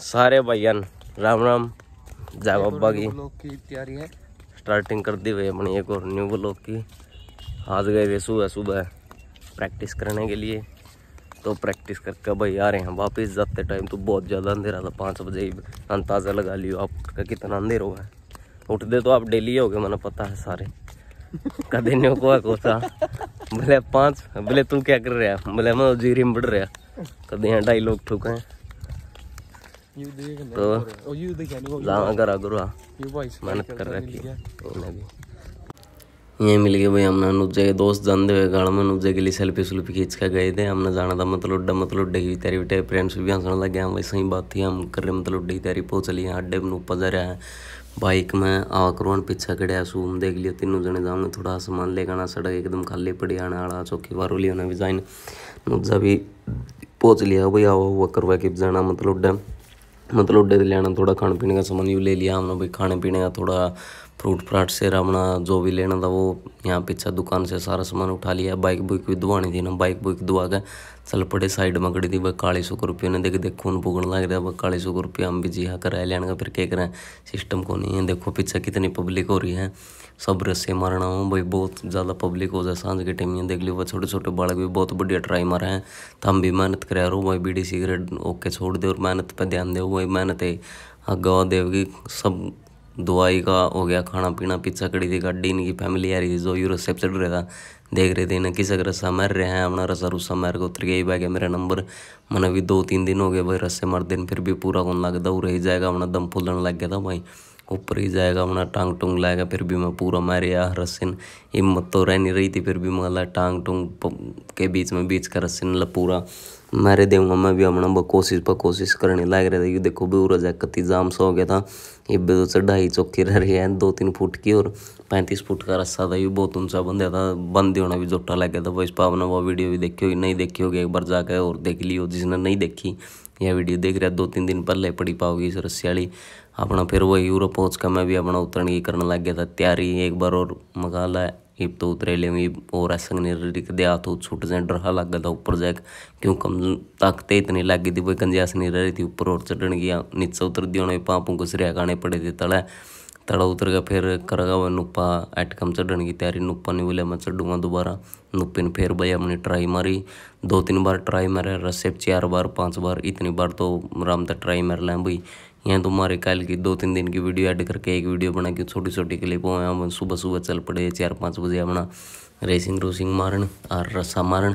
सारे भाई राम राम जय बाबा की तैयारी है स्टार्टिंग कर दी भाई अपनी एक और न्यू ब्लॉक की आज गए हुए सुबह सुबह प्रैक्टिस करने के लिए तो प्रैक्टिस करके भाई आ रहे हैं वापस जाते टाइम तो बहुत ज़्यादा अंधेरा था पाँच बजे ही अंदाज़ा लगा लियो आप का कितना अंधेर होगा उठते तो आप डेली हो गए मैंने पता है सारे कभी नहीं को कोसा भले पाँच बोले तू क्या कर रहा है भले मैं जीरी में बढ़ रहा कभी यहाँ लोग ठुके हैं तो oh, oh, मेहनत कर uh, रखी तो ये मिल गए भाई हमने नुजे दोस्त जानते हुए गाड़ में नुजे के लिए सेल्फी सुल्फी खींच के गए थे हमने जाना था मतलब डा मतलब डही तैयारी बेटे फ्रेंड्स भी हंसने लग गया वैसे ही हाँ बात थी हम कर रहे मतलब डही तैयारी पहुँच चली यहाँ अड्डे में ऊपर रहा है बाइक में आवा करवान पीछा खड़े सूम देख लिया तीनों जने जाऊंगे थोड़ा सामान ले आना सड़क एकदम खाली पड़ी आना आड़ा चौकी बारू लिया ना भी जाइन नुजा भी पहुँच लिया भाई आवा हुआ करवा के जाना मतलब उड्डा मतलब डेली आना थोड़ा खाने पीने का सामान यू ले लिया हम लोग भाई खाने पीने का थोड़ा फ्रूट फ्राट से अपना जो भी लेना था वो यहाँ पीछे दुकान से सारा सामान उठा लिया बाइक बुक भी दुआनी थी ना बाइक बुक दुआ के चल पड़े साइड में खड़ी थी वह काली सौ रुपये ने देख देख खून भुगन लग रहा है काली सौ रुपये हम भी जी हाँ कराए लेने का फिर क्या करें सिस्टम को नहीं है देखो पीछे कितनी पब्लिक हो रही है सब रस्से मारना हो भाई बहुत ज़्यादा पब्लिक हो जाए सांझ के टाइम में देख लियो वह छोटे छोटे बालक भी बहुत बढ़िया ट्राई मारे हैं तो हम भी मेहनत करा रहो भाई बीड़ी सिगरेट ओके छोड़ दे और मेहनत पर ध्यान दे भाई मेहनत है गवा देवगी सब दवाई का हो गया खाना पीना पिज्जा कड़ी थी गाड़ी इनकी फैमिली आ रही थी जो यूरो से चढ़ रहा था देख रहे थे इन्हें किस अगर रस्सा मर रहे हैं अपना रस्सा रुस्सा मर के उतर गया भाई गया मेरा नंबर मैंने भी दो तीन दिन हो गए भाई रस्से मर दिन फिर भी पूरा कौन लग दौड़ ही जाएगा अपना दम फूलन लग गया था भाई ऊपर ही जाएगा अपना टांग टूंग लाएगा फिर भी मैं पूरा गया रस्सिन हिम्मत तो रह नहीं रही थी फिर भी मैं टांग टूंग के बीच में बीच का रस्सी पूरा मैं रे देऊंगा मैं भी हमने कोशिश पर कोशिश करने लग रहा था कि देखो ब्यूरज है कति जाम सा हो गया था ये तो चढ़ाई चौकी रह रही है दो तीन फुट की और पैंतीस फुट का रस्सा था ये बहुत ऊंचा बंधा था बंद होना भी जोटा लग गया था इस पावना वो वीडियो भी देखी होगी नहीं देखी होगी एक बार जाकर और देख लियो जिसने नहीं देखी यह वीडियो देख रहा दो तीन दिन पहले पड़ी पाओगी इस रस्सी वाली अपना फिर वही यूरोप पहुँच कर मैं भी अपना उतरण की करने लग गया था तैयारी एक बार और मकाला एक तो उतरेले में और संग ने रिक दिया तो छूट जाए डरा लग था ऊपर जाए क्यों कम ताकते इतनी लगी थी वही कंजास नहीं रह रही थी ऊपर और चढ़न गया नीचे उतर दिया उन्हें पापों को सिरिया गाने पड़े थे तड़ा तड़ा उतर गया फिर करेगा वह नुप्पा एटकम चढ़ने की तैयारी नुप्पा नहीं बोलिया मैं चढ़ूंगा दोबारा नुप्पे ने फिर भाई अपनी ट्राई मारी दो तीन बार ट्राई मारे रस्से चार बार पांच बार इतनी बार तो आराम तक ट्राई मार लें भाई यहाँ तुम्हारे तो कल की दो तीन दिन की वीडियो ऐड करके एक वीडियो बना के छोटी छोटी क्लिप हो हम सुबह सुबह चल पड़े चार पाँच बजे अपना रेसिंग रूसिंग मारन और रस्सा मारन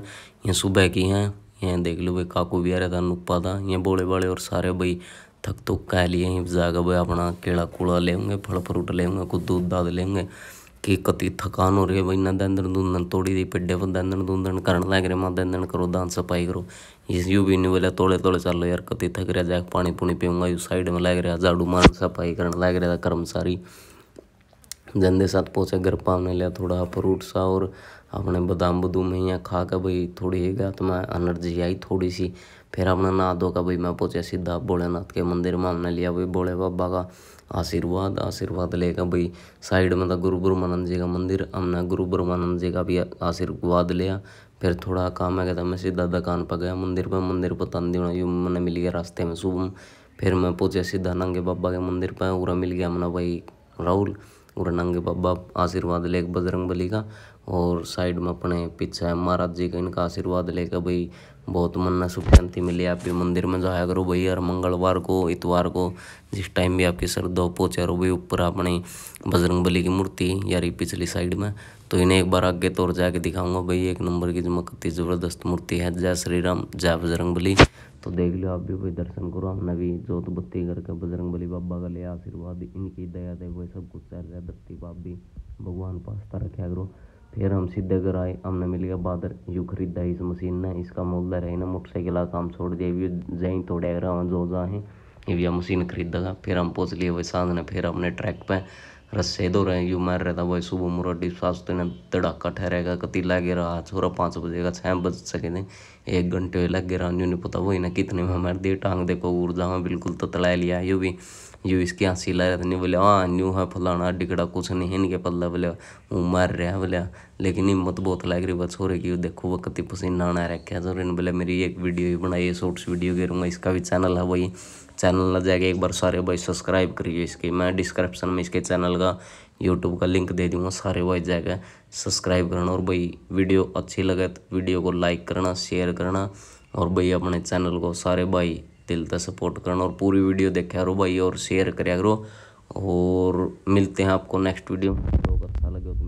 यहाँ सुबह की हैं यहाँ देख लो भाई काकू भी आ रहा था नुप्पा था यहाँ बोले बाले और सारे भाई थक तो कह लिए जाकर भाई अपना केड़ा कूड़ा लेंगे फल फ्रूट लेंगे कुछ दूध दाद लेंगे कि કે કતી થકાનો રે વૈના દાંદણ દુંદણ તોડી દે પેડે પર દાંદણ દુંદણ કરણ લાગે રે માં દાંદણ करो दान सफाई करो ये यू भी नहीं बोला तोड़े तोड़े चल यार कती थक रहा जाए पानी पुणी पीऊंगा यू साइड में लग रहा झाड़ू मार सफाई करने लग रहा कर्मचारी साथ घर સાથ પહોંચ્યા लिया थोड़ा फ्रूट सा और अपने બદામ बदूम મેં અહીંયા ખા કે ભાई गया एक मैं एनर्जी आई थोड़ी सी फिर अपना नहा धो का भाई मैं पहुँचे सीधा भोलेनाथ के मंदिर में हमने लिया भाई भोले बाबा का आशीर्वाद आशीर्वाद लेकर भाई साइड में था तो गुरु ब्रह्मानंद जी का मंदिर हमने गुरु ब्रह्मानंद जी का भी आशीर्वाद लिया फिर थोड़ा काम है था तो मैं सीधा दुकान पर गया मंदिर पर मंदिर पर तन तो मैंने मिल गया रास्ते में सुबह फिर मैं पहुँचा सीधा नंगे बाबा के मंदिर पर पूरा मिल गया हमने भाई राहुल और नंगे बाबा आशीर्वाद लेके बजरंग बली का और साइड में अपने पीछे महाराज जी का इनका आशीर्वाद लेकर भाई बहुत मन न सुख शांति मिली आप भी मंदिर में जाया करो भाई हर मंगलवार को इतवार को जिस टाइम भी आपकी श्रद्धा हो पहुँचा रहो भाई ऊपर अपनी बजरंग बली की मूर्ति यारी पिछली साइड में तो इन्हें एक बार आगे तौर जाके दिखाऊंगा भाई एक नंबर की चमकती ज़बरदस्त मूर्ति है जय श्री राम जय बजरंग तो देख लो आप भी कोई दर्शन करो हमने भी जोत बत्ती करके बजरंग बली बाबा का लिया आशीर्वाद इनकी दया दे वही सब कुछ चल रहा है बाप भी भगवान पास्ता रखा करो फिर हम सीधे घर आए हमने मिल गया बादर यू खरीदा इस मशीन ने इसका दर है ना मोटरसाइकिल काम छोड़ दिया भी जहीं थोड़े जो जहाँ ये भी मशीन खरीदा फिर हम पहुँच लिए वही सांझ ने फिर हमने ट्रैक पर रस्से हो तो रहे हैं यूँ मर रहा था वही सुबह मुरा डिप साफ तेने धड़ाका ठहरेगा कती लगे रहा छोरा पाँच बजेगा छः बज सके नहीं एक घंटे लग गए रानू ने पता वही ना कितने में हमारे दे टांग देखो ऊर्जा में बिल्कुल ततला तो लिया यू भी यू इसकी हंसी ला रहे थे बोले हाँ न्यू है फलाना डिगड़ा कुछ नहीं है इनके पल्ला बोले वो मर रहा है बोले लेकिन हिम्मत बहुत लग रही बस हो रही कि देखो वो कति पसीना आना रखे जो ने बोले मेरी एक वीडियो ही बनाई शॉर्ट्स वीडियो करूँगा इसका भी चैनल है वही चैनल ना जाके एक बार सारे भाई सब्सक्राइब करिए इसकी मैं डिस्क्रिप्शन में इसके चैनल का यूट्यूब का लिंक दे दूँगा सारे वाइज जाकर सब्सक्राइब करना और भाई वीडियो अच्छी लगे तो वीडियो को लाइक करना शेयर करना और भाई अपने चैनल को सारे भाई दिल तक सपोर्ट करना और पूरी वीडियो देखा करो भाई और शेयर करो और मिलते हैं आपको नेक्स्ट वीडियो में तो अच्छा लगे